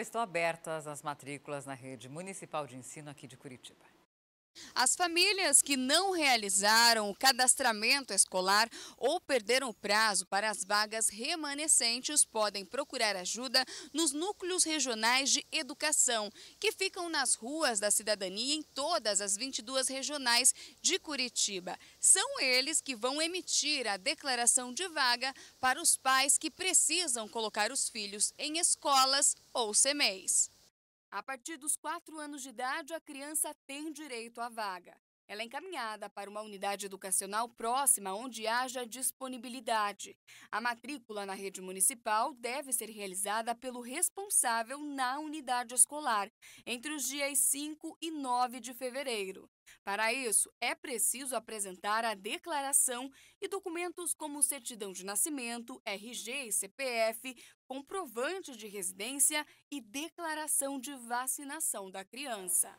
estão abertas as matrículas na rede municipal de ensino aqui de Curitiba. As famílias que não realizaram o cadastramento escolar ou perderam o prazo para as vagas remanescentes podem procurar ajuda nos núcleos regionais de educação, que ficam nas ruas da cidadania em todas as 22 regionais de Curitiba. São eles que vão emitir a declaração de vaga para os pais que precisam colocar os filhos em escolas ou semeis. A partir dos quatro anos de idade, a criança tem direito à vaga. Ela é encaminhada para uma unidade educacional próxima onde haja disponibilidade. A matrícula na rede municipal deve ser realizada pelo responsável na unidade escolar, entre os dias 5 e 9 de fevereiro. Para isso, é preciso apresentar a declaração e documentos como certidão de nascimento, RG e CPF, comprovante de residência e declaração de vacinação da criança.